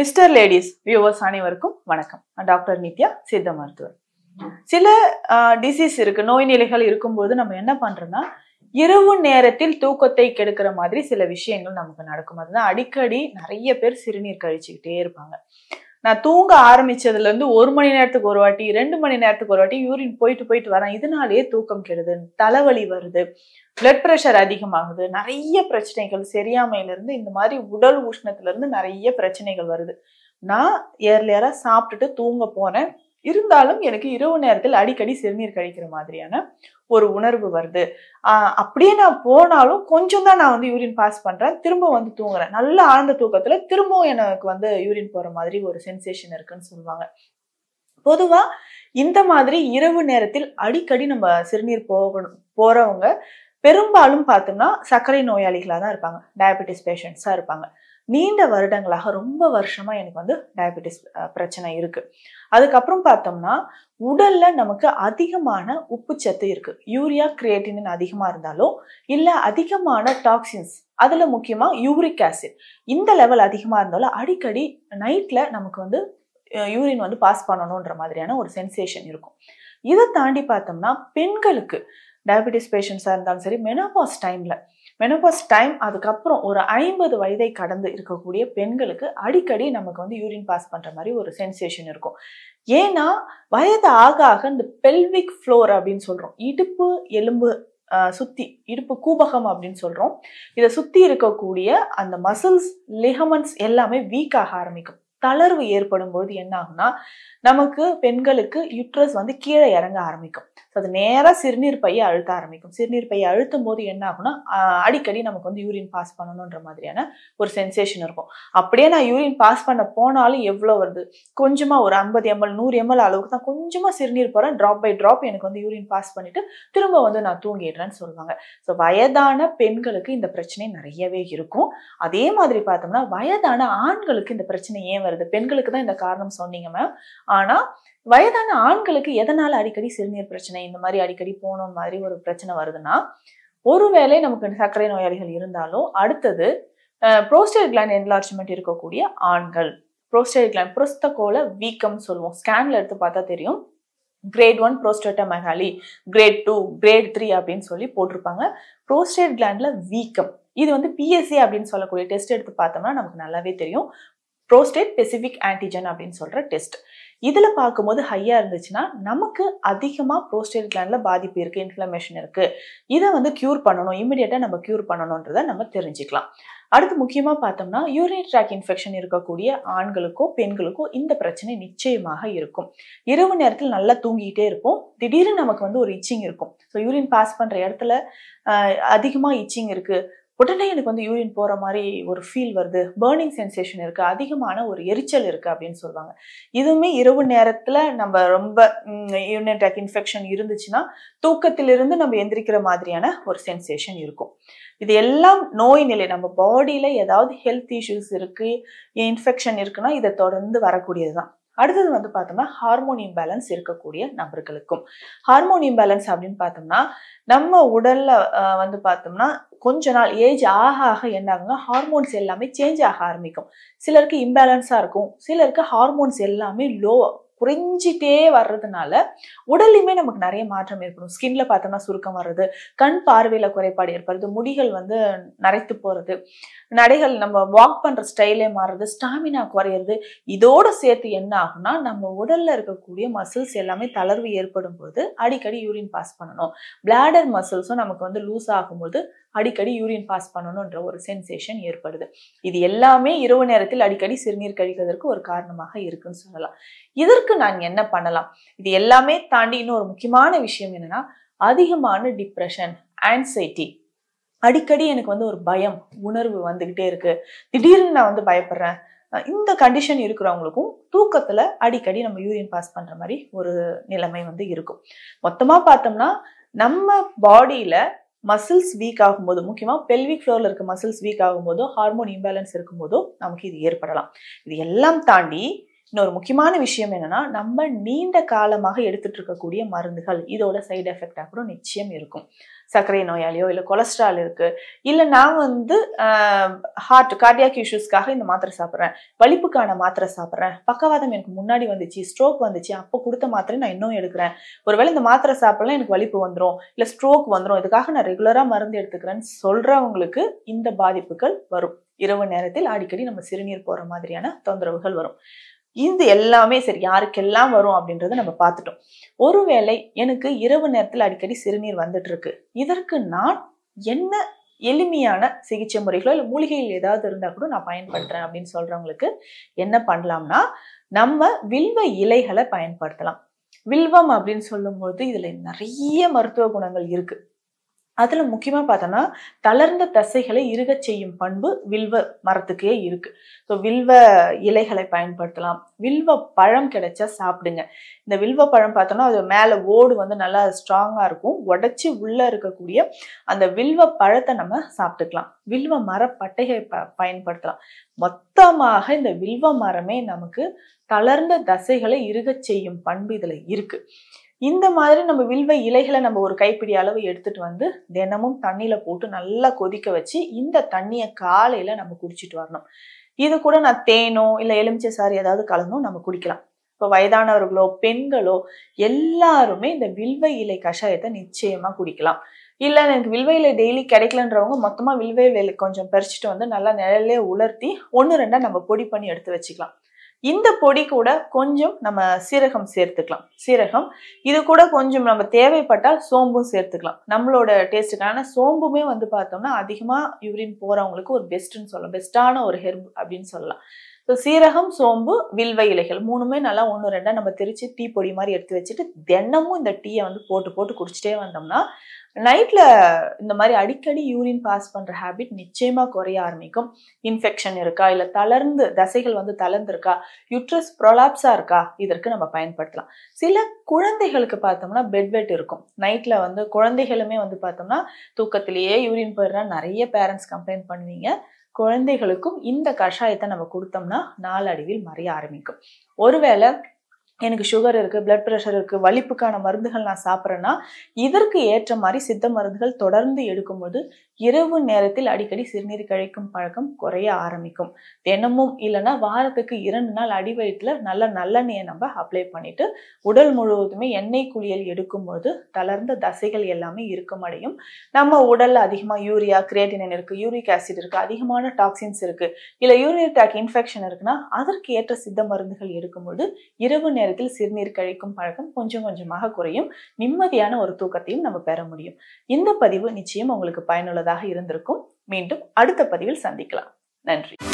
mister ladies viewers அனைவருக்கும் வணக்கம் doctor Nithya சித்த மருத்துவர் சில டிசீஸ் இருக்கு நோய் நிலைகள் இருக்கும்போது நம்ம என்ன பண்றோம்னா இரவு நேரத்தில் தூக்கத்தை கெடுக்கிற மாதிரி சில விஷயங்கள் நமக்கு நடக்கும் அதுதான் அடிக்கடி நிறைய பேர் சிறுநீர் கழிச்சுக்கிட்டே இருப்பாங்க நான் தூங்க ஆரம்பிச்சதுலேருந்து ஒரு மணி நேரத்துக்கு ஒரு வாட்டி ரெண்டு மணி நேரத்துக்கு ஒரு வாட்டி யூரின் போயிட்டு போயிட்டு வரேன் இதனாலேயே தூக்கம் கெடுது தலைவலி வருது பிளட் ப்ரெஷர் அதிகமாகுது நிறைய பிரச்சனைகள் சரியாமையிலேருந்து இந்த மாதிரி உடல் உஷ்ணத்துலேருந்து நிறைய பிரச்சனைகள் வருது நான் ஏர்லியராக சாப்பிட்டுட்டு தூங்க போனேன் இருந்தாலும் எனக்கு இரவு நேரத்தில் அடிக்கடி சிறுநீர் கழிக்கிற மாதிரியான ஒரு உணர்வு வருது அப்படியே நான் போனாலும் கொஞ்சம் தான் நான் வந்து யூரின் பாஸ் பண்ணுறேன் திரும்ப வந்து தூங்குறேன் நல்ல ஆழ்ந்த தூக்கத்தில் திரும்பவும் எனக்கு வந்து யூரின் போகிற மாதிரி ஒரு சென்சேஷன் இருக்குன்னு சொல்லுவாங்க பொதுவாக இந்த மாதிரி இரவு நேரத்தில் அடிக்கடி நம்ம சிறுநீர் போகணும் போகிறவங்க பெரும்பாலும் பார்த்தோம்னா சர்க்கரை நோயாளிகளாக தான் இருப்பாங்க டயபெட்டிஸ் பேஷண்ட்ஸாக இருப்பாங்க நீண்ட வருடங்களாக ரொம்ப வருஷமா எனக்கு வந்து டயபெட்டிஸ் பிரச்சனை இருக்கு அதுக்கப்புறம் பார்த்தோம்னா உடல்ல நமக்கு அதிகமான உப்புச்சத்து இருக்கு யூரியா கிரியேட்டின் அதிகமா இருந்தாலும் இல்ல அதிகமான டாக்ஸின்ஸ் அதுல முக்கியமா யூரிக் ஆசிட் இந்த லெவல் அதிகமா இருந்தாலும் அடிக்கடி நைட்ல நமக்கு வந்து யூரின் வந்து பாஸ் பண்ணணுன்ற மாதிரியான ஒரு சென்சேஷன் இருக்கும் இதை தாண்டி பார்த்தோம்னா பெண்களுக்கு டயபெட்டிஸ் பேஷண்ட்ஸாக இருந்தாலும் சரி மெனோபாஸ் டைமில் மெனோபாஸ் டைம் அதுக்கப்புறம் ஒரு ஐம்பது வயதை கடந்து இருக்கக்கூடிய பெண்களுக்கு அடிக்கடி நமக்கு வந்து யூரின் பாஸ் பண்ணுற மாதிரி ஒரு சென்சேஷன் இருக்கும் ஏன்னா வயது ஆக ஆக இந்த பெல்விக் ஃப்ளோர் அப்படின்னு சொல்கிறோம் இடுப்பு எலும்பு சுத்தி இடுப்பு கூபகம் அப்படின்னு சொல்கிறோம் இதை சுற்றி இருக்கக்கூடிய அந்த மசில்ஸ் லிகமன்ஸ் எல்லாமே வீக் ஆக ஆரம்பிக்கும் தளர்வு ஏற்படும் போது என்ன ஆகும்னா நமக்கு பெண்களுக்கு யுட்ரஸ் வந்து கீழே இறங்க ஆரம்பிக்கும் ஸோ அது நேராக சிறுநீர் பையை அழுத்த ஆரம்பிக்கும் சிறுநீர் பையை அழுத்தும் போது என்ன ஆகும்னா அடிக்கடி நமக்கு வந்து யூரின் பாஸ் பண்ணணுன்ற மாதிரியான ஒரு சென்சேஷன் இருக்கும் அப்படியே நான் யூரின் பாஸ் பண்ண போனாலும் எவ்வளோ வருது கொஞ்சமாக ஒரு ஐம்பது எம்எல் நூறு எம்எல் அளவுக்கு தான் கொஞ்சமாக சிறுநீர் போகிறேன் ட்ராப் பை ட்ராப் எனக்கு வந்து யூரின் பாஸ் பண்ணிட்டு திரும்ப வந்து நான் தூங்கிடுறேன்னு சொல்லுவாங்க ஸோ வயதான பெண்களுக்கு இந்த பிரச்சனை நிறையவே இருக்கும் அதே மாதிரி பார்த்தோம்னா வயதான ஆண்களுக்கு இந்த பிரச்சனை ஏன் வருது பெண்களுக்கு தான் இந்த காரணம் சொன்னீங்க மேம் ஆனால் வயதான ஆண்களுக்கு எதனால அடிக்கடி சிறுநீர் பிரச்சனை இந்த மாதிரி அடிக்கடி போன மாதிரி ஒரு பிரச்சனை வருதுன்னா ஒருவேளை நமக்கு சர்க்கரை நோயாளிகள் இருந்தாலும் அடுத்தது புரோஸ்டேட் கிளாண்ட் என்லார்ஜ்மெண்ட் இருக்கக்கூடிய ஆண்கள் புரோஸ்டேட் கிளாண்ட் புரஸ்தகோல வீக்கம் சொல்லுவோம் ஸ்கேன்ல எடுத்து பார்த்தா தெரியும் கிரேட் ஒன் ப்ரோஸ்டேட்டா மெகாலி கிரேட் டூ கிரேட் த்ரீ அப்படின்னு சொல்லி போட்டிருப்பாங்க புரோஸ்டேட் கிளாண்ட்ல வீக்கம் இது வந்து பிஎஸ்சி அப்படின்னு சொல்லக்கூடிய டெஸ்ட் எடுத்து பார்த்தோம்னா நமக்கு நல்லாவே தெரியும் புரோஸ்டேட் ஸ்பெசிஃபிக் ஆன்டிஜன் அப்படின்னு சொல்ற டெஸ்ட் இதில் பார்க்கும்போது ஹையாக இருந்துச்சுன்னா நமக்கு அதிகமாக ப்ரோஸ்டேட் கிளாண்டில் பாதிப்பு இருக்குது இன்ஃப்ளமேஷன் இருக்குது இதை வந்து க்யூர் பண்ணணும் இமிடியேட்டாக நம்ம க்யூர் பண்ணணுன்றதை நம்ம தெரிஞ்சுக்கலாம் அடுத்து முக்கியமாக பார்த்தோம்னா யூரின் ட்ராக் இன்ஃபெக்ஷன் இருக்கக்கூடிய ஆண்களுக்கோ பெண்களுக்கோ இந்த பிரச்சனை நிச்சயமாக இருக்கும் இரவு நேரத்தில் நல்லா தூங்கிக்கிட்டே இருப்போம் திடீர்னு நமக்கு வந்து ஒரு இச்சிங் இருக்கும் ஸோ யூரின் பாஸ் பண்ணுற இடத்துல அதிகமாக இச்சிங் இருக்குது உடனே எனக்கு வந்து யூரின் போகிற மாதிரி ஒரு ஃபீல் வருது பேர்னிங் சென்சேஷன் இருக்குது அதிகமான ஒரு எரிச்சல் இருக்குது அப்படின்னு சொல்லுவாங்க இதுவுமே இரவு நேரத்தில் நம்ம ரொம்ப யூரின் ட்ராக் இன்ஃபெக்ஷன் இருந்துச்சுன்னா தூக்கத்திலிருந்து நம்ம எந்திரிக்கிற மாதிரியான ஒரு சென்சேஷன் இருக்கும் இது எல்லாம் நோய் நிலை நம்ம பாடியில் ஏதாவது ஹெல்த் இஷ்யூஸ் இருக்குது இன்ஃபெக்ஷன் இருக்குன்னா இதை தொடர்ந்து வரக்கூடியது தான் அடுத்தது வந்து பார்த்தோம்னா ஹார்மோனியம் பேலன்ஸ் இருக்கக்கூடிய நபர்களுக்கும் ஹார்மோனியம் பேலன்ஸ் அப்படின்னு பார்த்தோம்னா நம்ம உடல்ல வந்து பார்த்தோம்னா கொஞ்ச நாள் ஏஜ் ஆக ஆக என்ன என்னாகுங்க ஹார்மோன்ஸ் எல்லாமே சேஞ்ச் ஆக ஆரம்பிக்கும் சிலருக்கு இம்பேலன்ஸாக இருக்கும் சிலருக்கு ஹார்மோன்ஸ் எல்லாமே லோ குறைஞ்சிட்டே வர்றதுனால உடல்லையுமே நமக்கு நிறைய மாற்றம் ஏற்படும் ஸ்கின்ல பார்த்தோம்னா சுருக்கம் வர்றது கண் பார்வையில குறைபாடு ஏற்படுறது முடிகள் வந்து நரைத்து போறது நடைகள் நம்ம வாக் பண்ற ஸ்டைலே மாறுறது ஸ்டாமினா குறையிறது இதோட சேர்த்து என்ன ஆகும்னா நம்ம உடல்ல இருக்கக்கூடிய மசில்ஸ் எல்லாமே தளர்வு ஏற்படும் போது அடிக்கடி யூரின் பாஸ் பண்ணணும் பிளாடர் மசில்ஸும் நமக்கு வந்து லூஸ் ஆகும்போது அடிக்கடி யூரின் பாஸ் பண்ணணுன்ற ஒரு சென்சேஷன் ஏற்படுது இது எல்லாமே இரவு நேரத்தில் அடிக்கடி சிறுநீர் கழிக்கிறதுக்கு ஒரு காரணமாக இருக்குன்னு சொல்லலாம் இதற்கு நான் என்ன பண்ணலாம் இது எல்லாமே தாண்டி இன்னொரு முக்கியமான விஷயம் என்னன்னா அதிகமான டிப்ரெஷன் ஆன்சைட்டி அடிக்கடி எனக்கு வந்து ஒரு பயம் உணர்வு வந்துகிட்டே இருக்கு திடீர்னு நான் வந்து பயப்படுறேன் இந்த கண்டிஷன் இருக்கிறவங்களுக்கும் தூக்கத்துல அடிக்கடி நம்ம யூரியன் பாஸ் பண்ற மாதிரி ஒரு நிலைமை வந்து இருக்கும் மொத்தமா பார்த்தோம்னா நம்ம பாடியில மசில்ஸ் வீக் ஆகும்போது முக்கியமாக பெல்விக் ஃப்ளோரில் இருக்க மசில்ஸ் வீக் ஆகும்போதோ ஹார்மோன் இம்பேலன்ஸ் இருக்கும்போதோ நமக்கு இது ஏற்படலாம் இது எல்லாம் தாண்டி இன்னொரு முக்கியமான விஷயம் என்னன்னா நம்ம நீண்ட காலமாக எடுத்துட்டு இருக்கக்கூடிய மருந்துகள் இதோட சைடு எஃபெக்டாக கூட நிச்சயம் இருக்கும் சர்க்கரை நோயாளியோ இல்லை கொலஸ்ட்ரால் இருக்குது இல்லை நான் வந்து ஹார்ட் கார்டியாக் இஷ்யூஸ்க்காக இந்த மாத்திரை சாப்பிட்றேன் வலிப்புக்கான மாத்திரை சாப்பிட்றேன் பக்கவாதம் எனக்கு முன்னாடி வந்துச்சு ஸ்ட்ரோக் வந்துச்சு அப்போ கொடுத்த மாத்திரை நான் இன்னும் எடுக்கிறேன் ஒருவேளை இந்த மாத்திரை சாப்பிட்லாம் எனக்கு வலிப்பு வந்துடும் இல்லை ஸ்ட்ரோக் வந்துடும் இதுக்காக நான் ரெகுலராக மருந்து எடுத்துக்கிறேன்னு சொல்கிறவங்களுக்கு இந்த பாதிப்புகள் வரும் இரவு நேரத்தில் அடிக்கடி நம்ம சிறுநீர் போகிற மாதிரியான தொந்தரவுகள் வரும் இது எல்லாமே சரி யாருக்கெல்லாம் வரும் அப்படின்றத நம்ம பார்த்துட்டோம் ஒருவேளை எனக்கு இரவு நேரத்தில் அடிக்கடி சிறுநீர் வந்துட்டு இருக்கு இதற்கு நான் என்ன எளிமையான சிகிச்சை முறைகளோ இல்லை மூலிகையில் ஏதாவது இருந்தால் கூட நான் பயன்படுத்துறேன் அப்படின்னு சொல்றவங்களுக்கு என்ன பண்ணலாம்னா நம்ம வில்வ இலைகளை பயன்படுத்தலாம் வில்வம் அப்படின்னு சொல்லும்போது இதுல நிறைய மருத்துவ குணங்கள் இருக்கு அதில் முக்கியமாக பார்த்தோன்னா தளர்ந்த தசைகளை இருகச் செய்யும் பண்பு வில்வ மரத்துக்கே இருக்கு ஸோ வில்வ இலைகளை பயன்படுத்தலாம் வில்வ பழம் கிடைச்சா சாப்பிடுங்க இந்த வில்வ பழம் பார்த்தோன்னா அது மேலே ஓடு வந்து நல்லா ஸ்ட்ராங்காக இருக்கும் உடச்சி உள்ளே இருக்கக்கூடிய அந்த வில்வ பழத்தை நம்ம சாப்பிட்டுக்கலாம் வில்வ மர பட்டைகளை ப பயன்படுத்தலாம் மொத்தமாக இந்த வில்வ மரமே நமக்கு தளர்ந்த தசைகளை இருகச் செய்யும் பண்பு இதில் இருக்குது இந்த மாதிரி நம்ம வில்வ இலைகளை நம்ம ஒரு கைப்பிடி அளவு எடுத்துட்டு வந்து தினமும் தண்ணியில போட்டு நல்லா கொதிக்க வச்சு இந்த தண்ணியை காலையில நம்ம குடிச்சிட்டு வரணும் இது கூட நான் தேனோ இல்லை எலுமிச்சை சாறு ஏதாவது கலந்தும் நம்ம குடிக்கலாம் இப்போ வயதானவர்களோ பெண்களோ எல்லாருமே இந்த வில்வ இலை கஷாயத்தை நிச்சயமா குடிக்கலாம் இல்லை எனக்கு வில்வ இலை டெய்லி கிடைக்கலன்றவங்க மொத்தமாக வில்வ கொஞ்சம் பறிச்சுட்டு வந்து நல்லா நிழலே உலர்த்தி ஒன்று ரெண்டாக நம்ம பொடி பண்ணி எடுத்து வச்சுக்கலாம் இந்த பொடி கூட கொஞ்சம் நம்ம சீரகம் சேர்த்துக்கலாம் சீரகம் இது கூட கொஞ்சம் நம்ம தேவைப்பட்டால் சோம்பும் சேர்த்துக்கலாம் நம்மளோட டேஸ்ட்டுக்கான சோம்புமே வந்து பார்த்தோம்னா அதிகமாக யூரின் போகிறவங்களுக்கு ஒரு பெஸ்ட்டுன்னு சொல்லலாம் பெஸ்ட்டான ஒரு ஹெர்ப் அப்படின்னு சொல்லலாம் ஸோ சீரகம் சோம்பு வில்வை இலைகள் மூணுமே நல்லா ஒன்று ரெண்டாக நம்ம திரிச்சு டீ பொடி மாதிரி எடுத்து வச்சுட்டு தினமும் இந்த டீயை வந்து போட்டு போட்டு குடிச்சிட்டே வந்தோம்னா நைட்டில் இந்த மாதிரி அடிக்கடி யூரின் பாஸ் பண்ணுற ஹேபிட் நிச்சயமாக குறைய ஆரம்பிக்கும் இன்ஃபெக்ஷன் இருக்கா இல்லை தளர்ந்து தசைகள் வந்து தளர்ந்துருக்கா யூட்ரஸ் ப்ரொலாப்ஸாக இருக்கா இதற்கு நம்ம பயன்படுத்தலாம் சில குழந்தைகளுக்கு பார்த்தோம்னா பெட்வெட் இருக்கும் நைட்டில் வந்து குழந்தைகளுமே வந்து பார்த்தோம்னா தூக்கத்திலேயே யூரின் போயிடுறா நிறைய பேரண்ட்ஸ் கம்ப்ளைண்ட் பண்ணுவீங்க குழந்தைகளுக்கும் இந்த கஷாயத்தை நம்ம கொடுத்தோம்னா நாளடைவில் மறைய ஆரம்பிக்கும் ஒருவேளை எனக்கு சுகர் இருக்குது பிளட் ப்ரெஷர் இருக்குது வலிப்புக்கான மருந்துகள் நான் சாப்பிட்றேன்னா இதற்கு ஏற்ற மாதிரி சித்த மருந்துகள் தொடர்ந்து எடுக்கும்போது இரவு நேரத்தில் அடிக்கடி சிறுநீர் கழிக்கும் பழக்கம் குறைய ஆரம்பிக்கும் தினமும் இல்லைன்னா வாரத்துக்கு இரண்டு நாள் அடி வயிற்றுல நல்ல நல்லெண்ணெயை நம்ம அப்ளை பண்ணிட்டு உடல் முழுவதுமே எண்ணெய் குளியல் எடுக்கும்போது தளர்ந்த தசைகள் எல்லாமே இருக்கமடையும் நம்ம உடலில் அதிகமாக யூரியா கிரியேட்டினின் இருக்குது யூரிக் ஆசிட் இருக்குது அதிகமான டாக்ஸின்ஸ் இருக்குது இல்லை யூரியா டாக் இன்ஃபெக்ஷன் இருக்குன்னா அதற்கு ஏற்ற சித்த மருந்துகள் எடுக்கும்போது இரவு நேரம் நேரத்தில் சிறுநீர் கழிக்கும் பழக்கம் கொஞ்சம் கொஞ்சமாக குறையும் நிம்மதியான ஒரு தூக்கத்தையும் நம்ம பெற முடியும் இந்த பதிவு நிச்சயம் உங்களுக்கு பயனுள்ளதாக இருந்திருக்கும் மீண்டும் அடுத்த பதிவில் சந்திக்கலாம் நன்றி